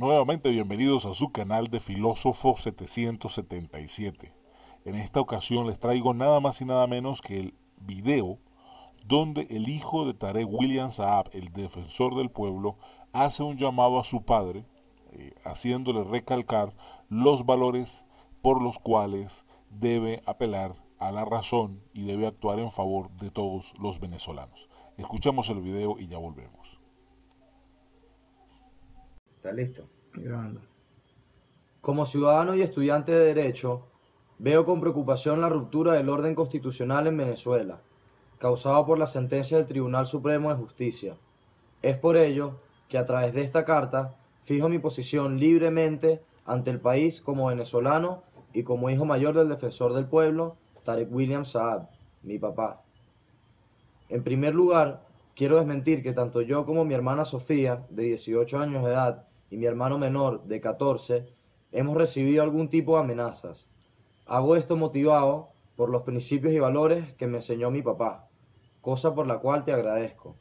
Nuevamente bienvenidos a su canal de Filósofo 777. En esta ocasión les traigo nada más y nada menos que el video donde el hijo de Tarek William Saab, el defensor del pueblo, hace un llamado a su padre, eh, haciéndole recalcar los valores por los cuales debe apelar a la razón y debe actuar en favor de todos los venezolanos. Escuchamos el video y ya volvemos. Está listo. Como ciudadano y estudiante de Derecho, veo con preocupación la ruptura del orden constitucional en Venezuela, causado por la sentencia del Tribunal Supremo de Justicia. Es por ello que a través de esta carta fijo mi posición libremente ante el país como venezolano y como hijo mayor del defensor del pueblo, Tarek William Saab, mi papá. En primer lugar, quiero desmentir que tanto yo como mi hermana Sofía, de 18 años de edad, y mi hermano menor de 14 hemos recibido algún tipo de amenazas. Hago esto motivado por los principios y valores que me enseñó mi papá, cosa por la cual te agradezco.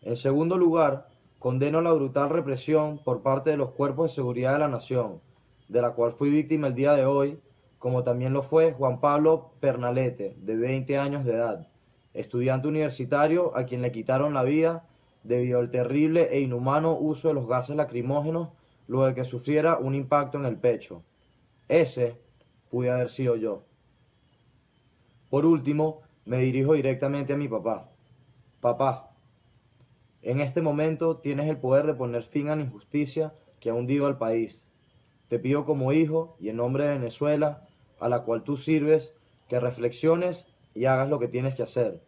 En segundo lugar, condeno la brutal represión por parte de los cuerpos de seguridad de la nación, de la cual fui víctima el día de hoy, como también lo fue Juan Pablo Pernalete, de 20 años de edad, estudiante universitario a quien le quitaron la vida debido al terrible e inhumano uso de los gases lacrimógenos luego de que sufriera un impacto en el pecho. Ese pude haber sido yo. Por último, me dirijo directamente a mi papá. Papá, en este momento tienes el poder de poner fin a la injusticia que ha hundido al país. Te pido como hijo y en nombre de Venezuela, a la cual tú sirves, que reflexiones y hagas lo que tienes que hacer.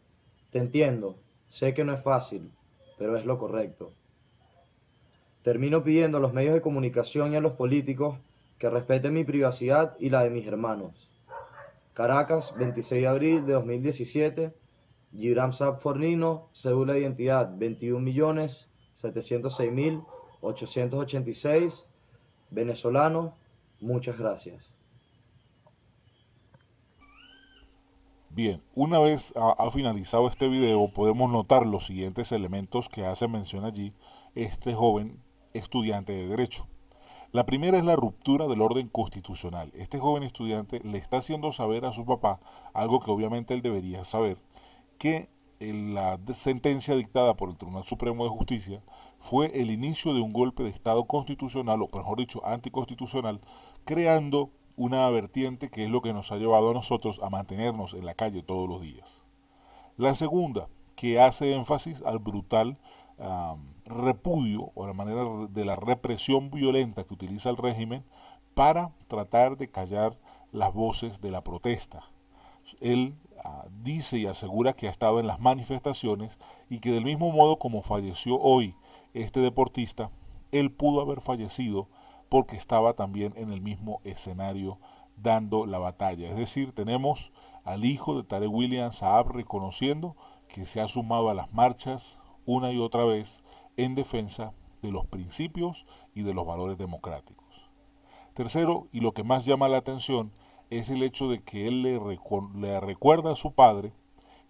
Te entiendo, sé que no es fácil, pero es lo correcto. Termino pidiendo a los medios de comunicación y a los políticos que respeten mi privacidad y la de mis hermanos. Caracas, 26 de abril de 2017. Gibram Fornino, cédula de identidad 21.706.886. Venezolano, muchas gracias. Bien, una vez ha, finalizado este video podemos notar los siguientes elementos que hace mención allí este joven estudiante de derecho. La primera es la ruptura del orden constitucional. Este joven estudiante le está haciendo saber a su papá algo que obviamente él debería saber, que eh, la sentencia dictada por el Tribunal Supremo de Justicia fue el inicio de un golpe de Estado constitucional, o mejor dicho, anticonstitucional, creando una vertiente que es lo que nos ha llevado a nosotros a mantenernos en la calle todos los días. La segunda, que hace énfasis al brutal repudio o la manera de la represión violenta que utiliza el régimen para tratar de callar las voces de la protesta. Él ah, dice y asegura que ha estado en las manifestaciones y que del mismo modo como falleció hoy este deportista, él pudo haber fallecido porque estaba también en el mismo escenario dando la batalla. Es decir, tenemos al hijo de Tarek Williams Saab reconociendo que se ha sumado a las marchas una y otra vez en defensa de los principios y de los valores democráticos. Tercero, y lo que más llama la atención, es el hecho de que él le, le recuerda a su padre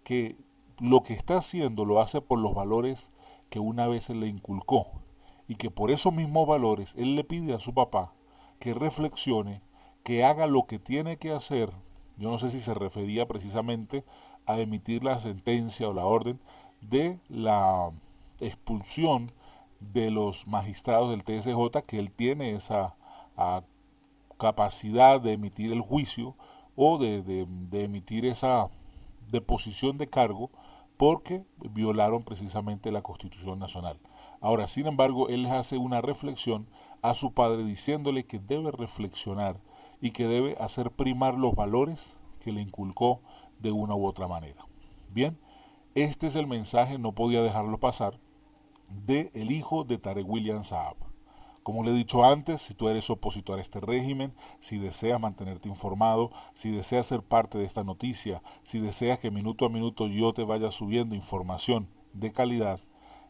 que lo que está haciendo lo hace por los valores que una vez se le inculcó, y que por esos mismos valores él le pide a su papá que reflexione, que haga lo que tiene que hacer. Yo no sé si se refería precisamente a emitir la sentencia o la orden de la expulsión de los magistrados del TSJ, que él tiene esa ah, capacidad de emitir el juicio o de emitir esa deposición de cargo porque violaron precisamente la Constitución Nacional. Ahora, sin embargo, él les hace una reflexión a su padre diciéndole que debe reflexionar y que debe hacer primar los valores que le inculcó de una u otra manera. Bien, este es el mensaje, no podía dejarlo pasar, de el hijo de Tarek William Saab. Como le he dicho antes, si tú eres opositor a este régimen, si deseas mantenerte informado, si deseas ser parte de esta noticia, si deseas que minuto a minuto yo te vaya subiendo información de calidad,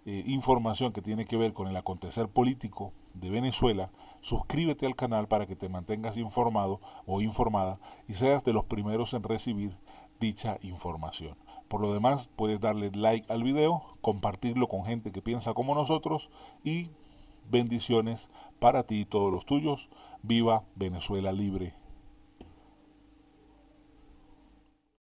eh, información que tiene que ver con el acontecer político de Venezuela, suscríbete al canal para que te mantengas informado o informada y seas de los primeros en recibir dicha información. Por lo demás, puedes darle like al video, compartirlo con gente que piensa como nosotros y bendiciones para ti y todos los tuyos. Viva Venezuela libre.